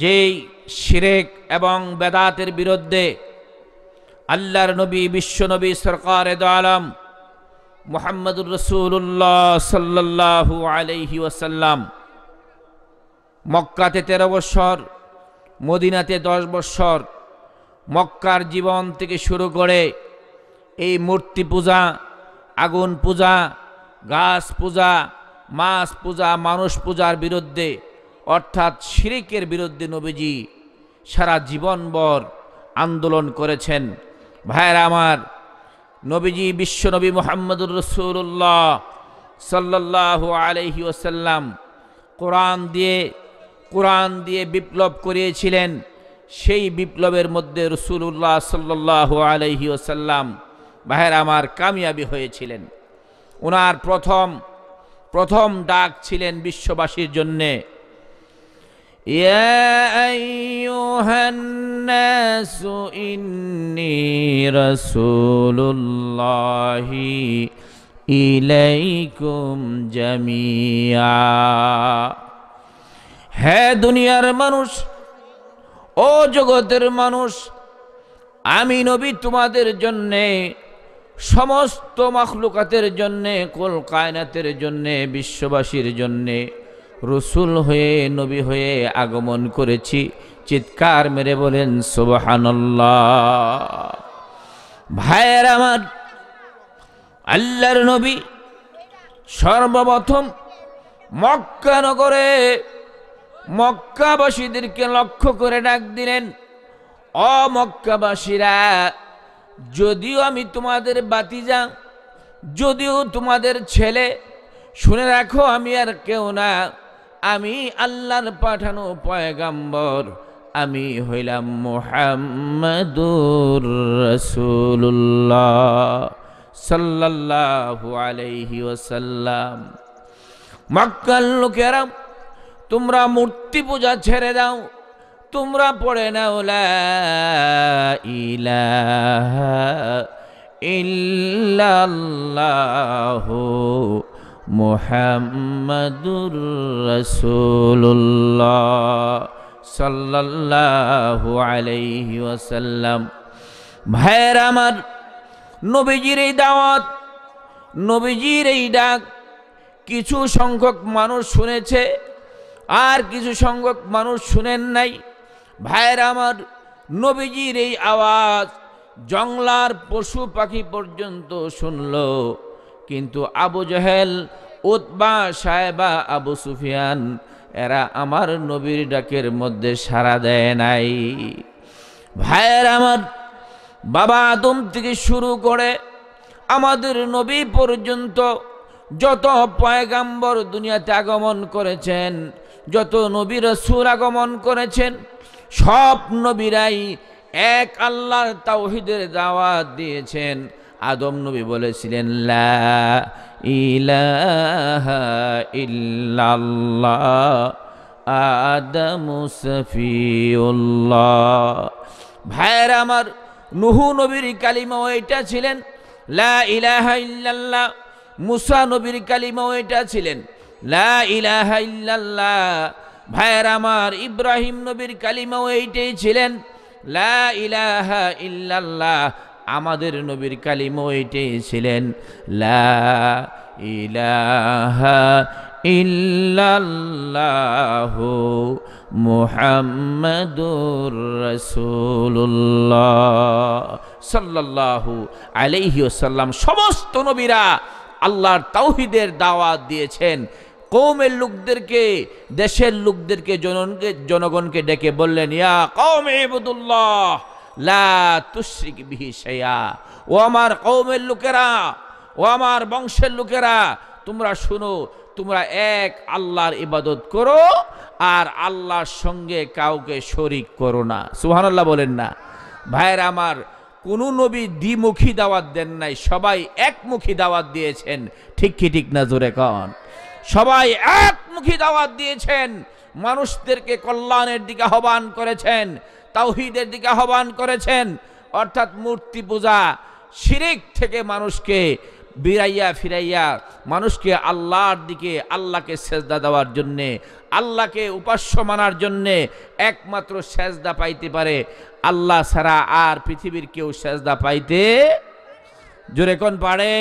যেই শিরেক এবং বেদাতের বিরুদ্ধে আল্লাহর নবী বিশ্বনবী সরকার আলম মোহাম্মদুর রসুল্লাহ সাল্লাহ আলহি ওসাল্লাম মক্কাতে তেরো বৎসর মদিনাতে দশ বৎসর মক্কার জীবন থেকে শুরু করে এই মূর্তি পূজা আগুন পূজা গাছ পূজা মাছ পূজা মানুষ পূজার বিরুদ্ধে অর্থাৎ শিরিকের বিরুদ্ধে নবীজি সারা জীবনভর আন্দোলন করেছেন ভাইয়েরা আমার নবীজি বিশ্বনবী মোহাম্মদুর রসুল্লাহ সাল্লাহ আলহি ওসাল্লাম কোরআন দিয়ে কোরআন দিয়ে বিপ্লব করিয়েছিলেন সেই বিপ্লবের মধ্যে রসুল্লাহ সাল্লাহ আলহি ওসাল্লাম ভাইয়ের আমার কামিয়াবি হয়েছিলেন ওনার প্রথম প্রথম ডাক ছিলেন বিশ্ববাসীর জন্যে يا أيها الناس إني رسول الله ইলাইকুম জামিয়া হে দুনিয়ার মানুষ ও জগতের মানুষ আমি নবী তোমাদের জন্যে সমস্ত মখলুকাতের জন্যে কল কায়নাতের জন্যে বিশ্ববাসীর জন্যে রসুল হয়ে নবী হয়ে আগমন করেছি চিৎকার মেরে বলেন সুবাহান্লাহ ভাইয়ের আমার আল্লাহর নবী সর্বপ্রথম মক্কা নগরে মক্কাবাসীদেরকে লক্ষ্য করে ডাক দিলেন অমক্কাবাসীরা যদিও আমি তোমাদের বাতি যা যদিও তোমাদের ছেলে শুনে রাখো আমি আর কেউ না আমি আল্লাহর পাঠানো পয়গাম্বর আমি হইলাম মোহাম্মদুর রসুল্লাহ সাল্লাল্লাহু আলাইহি ওয়াসাল্লাম মক্কাল লোকেরা তোমরা মূর্তি পূজা ছেড়ে দাও তোমরা পড়ে নাও ইলাহ ইল্লাল্লাহু মোহাম্মদুর রসুল্লাহ সাল্লাহু আলাইহি ওয়াসাল্লাম ভাইয়ের আমার নবীজির এই দাওয়াত নবীজির এই ডাক কিছু সংখ্যক মানুষ শুনেছে আর কিছু সংখ্যক মানুষ শুনেন নাই ভাইয়ের আমার নবীজির এই আওয়াজ জংলার পশু পাখি পর্যন্ত শুনলো কিন্তু আবু জহেল উতবা সাহেবা আবু সুফিয়ান এরা আমার নবীর ডাকের মধ্যে সাড়া দেয় নাই ভাইয়ের আমার বাবা আদম থেকে শুরু করে আমাদের নবী পর্যন্ত যত পয়গাম্বর দুনিয়াতে আগমন করেছেন যত নবীর সুর আগমন করেছেন সব নবীরাই এক আল্লাহর তাওহিদের দাওয়াত দিয়েছেন আদম নবী বলেছিলেন লা ইলাহা ইল্লাল্লাহ আদম সফিউল্লাহ ভাইয়ের আমার নুহু নবীর কালিমাও এটা ছিলেন লা ইলাহা ইল্লাল্লাহ মুসা নবীর কালিমাও এটা ছিলেন লা ইলাহা ইল্লাল্লাহ ভাইয়ের আমার ইব্রাহিম নবীর কালিমাও এইটাই ছিলেন লা ইলাহা ইল্লাল্লাহ আমাদের নবীর কালিম এটাই ছিলেন লা ইলাহা রসুল্লাহ মুহাম্মাদুর আলহি সাল্লাল্লাহু আলাইহি সমস্ত নবীরা আল্লাহর তাওহিদের দাওয়াত দিয়েছেন কৌমের লোকদেরকে দেশের লোকদেরকে জনগণকে জনগণকে ডেকে বললেন ইয়া কৌমে ইবুদুল্লাহ লা তুশ্রিক বিহি সেয়া ও আমার কৌমের লোকেরা ও আমার বংশের লোকেরা তোমরা শুনো তোমরা এক আল্লাহর ইবাদত করো আর আল্লাহর সঙ্গে কাউকে শরিক করো না সুহানাল্লাহ বলেন না ভাইরা আমার কোনো নবী দ্বিমুখী দাওয়াত দেন নাই সবাই একমুখী দাওয়াত দিয়েছেন ঠিক কি ঠিক না জোরে কন সবাই একমুখী দাওয়াত দিয়েছেন মানুষদেরকে কল্যাণের দিকে আহ্বান করেছেন তাওহিদের দিকে আহ্বান করেছেন অর্থাৎ মূর্তি পূজা শিরিক থেকে মানুষকে বিরাইয়া ফিরাইয়া মানুষকে আল্লাহর দিকে আল্লাহকে সেজদা দেওয়ার জন্যে আল্লাহকে উপাস্য মানার জন্যে একমাত্র সেজদা পাইতে পারে আল্লাহ ছাড়া আর পৃথিবীর কেউ সেজদা পাইতে জোরে কোন পারে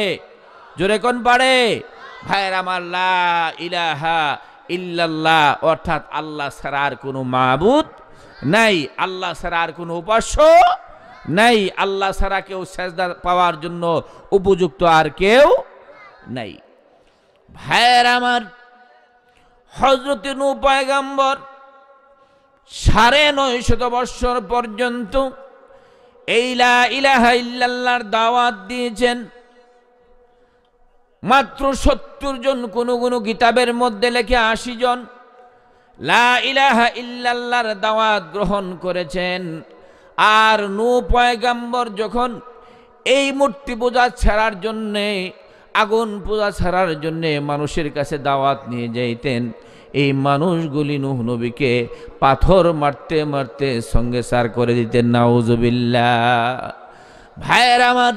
জোরে কোন পারে ভাইয়ের আমার আল্লাহ ইলাহা ইল্লাল্লাহ অর্থাৎ আল্লাহ ছাড়া আর কোনো মাহবুদ নাই আল্লাহ ছাড়া আর কোনো উপাস্য নাই আল্লাহ ছাড়া কেউ সেজদা পাওয়ার জন্য উপযুক্ত আর কেউ নাই ভাইয়ের আমার হজরত নু পায়গাম্বর সাড়ে নয় শত বৎসর পর্যন্ত এইলা ইলাহা ইল্লাল্লাহর দাওয়াত দিয়েছেন মাত্র সত্তর জন কোনো কোনো কিতাবের মধ্যে লেখে আশি জন লা ইলাহা ইল্লাল্লাহর দাওয়াত গ্রহণ করেছেন আর নু পয়গাম্বর যখন এই মূর্তি পূজা ছাড়ার জন্যে আগুন পূজা ছাড়ার জন্যে মানুষের কাছে দাওয়াত নিয়ে যাইতেন এই মানুষগুলি নুহ নবীকে পাথর মারতে মারতে সঙ্গে সার করে দিতেন নাউজবিল্লা ভাইয়ের আমার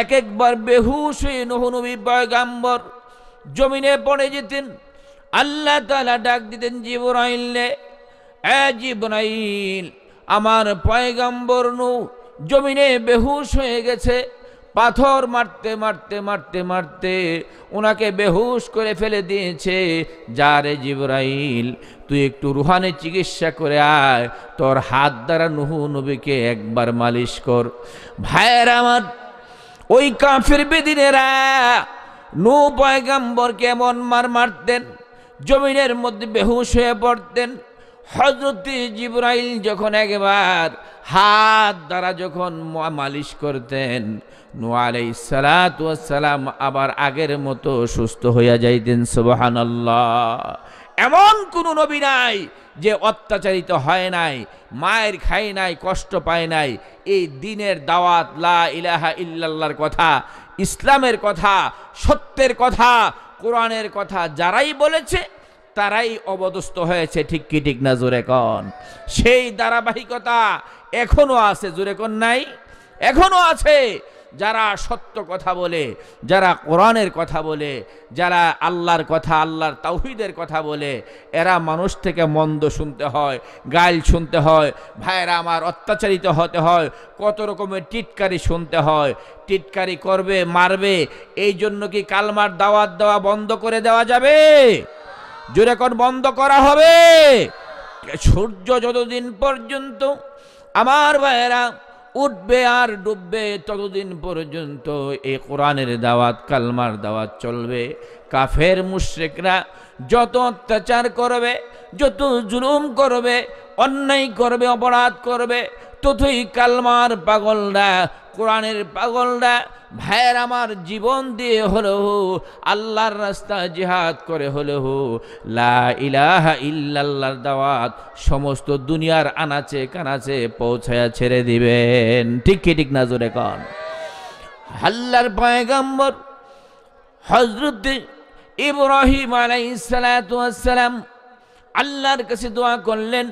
এক একবার বেহুশ হয়ে নুহ নবী পয়গাম্বর জমিনে পড়ে যেতেন আল্লাহ তালা ডাক দিতেন জিবরাইলে এ জিবরাইল আমার পয়গাম্বর নু জমিনে বেহুশ হয়ে গেছে পাথর মারতে মারতে মারতে মারতে ওনাকে বেহুশ করে ফেলে দিয়েছে যা রে জিবরাইল তুই একটু রুহানে চিকিৎসা করে আয় তোর হাত দ্বারা নুহু নবীকে একবার মালিশ কর ভাইয়ের আমার ওই কাফির বেদিনেরা নু পয়গাম্বর কেমন মার মারতেন জমিনের মধ্যে বেহুশ হয়ে পড়তেন হজরতি জিব্রাইল যখন একবার হাত দ্বারা যখন মালিশ করতেন নোয়ালাই সালাতাম আবার আগের মতো সুস্থ হইয়া যাইতেন সুবাহান এমন কোন নবী নাই যে অত্যাচারিত হয় নাই মায়ের খায় নাই কষ্ট পায় নাই এই দিনের দাওয়াত লা ইলাহা ইল্লাল্লাহর কথা ইসলামের কথা সত্যের কথা কোরআনের কথা যারাই বলেছে তারাই অবদস্ত হয়েছে ঠিক কি ঠিক না কন সেই ধারাবাহিকতা এখনও আছে কন নাই এখনও আছে যারা সত্য কথা বলে যারা কোরআনের কথা বলে যারা আল্লাহর কথা আল্লাহর তাওহিদের কথা বলে এরা মানুষ থেকে মন্দ শুনতে হয় গাইল শুনতে হয় ভাইয়েরা আমার অত্যাচারিত হতে হয় কত রকমের টিটকারি শুনতে হয় টিটকারি করবে মারবে এই জন্য কি কালমার দাওয়াত দেওয়া বন্ধ করে দেওয়া যাবে জোরে কোন বন্ধ করা হবে সূর্য যতদিন পর্যন্ত আমার ভাইয়েরা উঠবে আর ডুববে ততদিন পর্যন্ত এই কোরআনের দাওয়াত কালমার দাওয়াত চলবে কাফের মুশ্রেকরা যত অত্যাচার করবে যত জুলুম করবে অন্যায় করবে অপরাধ করবে ততই কালমার পাগলরা কোরআনের পাগলরা ভাইয়ের আমার জীবন দিয়ে হলেও আল্লাহর রাস্তা জিহাদ করে হলো লা ইলাহা ইল্লাল্লাহর দাওয়াত সমস্ত দুনিয়ার আনাচে কানাচে পৌঁছায়া ছেড়ে দিবেন ঠিক কি ঠিক না জোরে কন আল্লাহর পয়গাম্বর হজরত ইব্রাহিম সালাম আল্লাহর কাছে দোয়া করলেন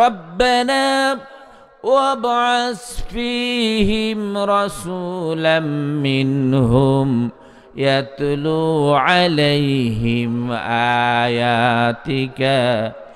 রব্বেনা وابعث فيهم رسولا منهم يتلو عليهم آياتك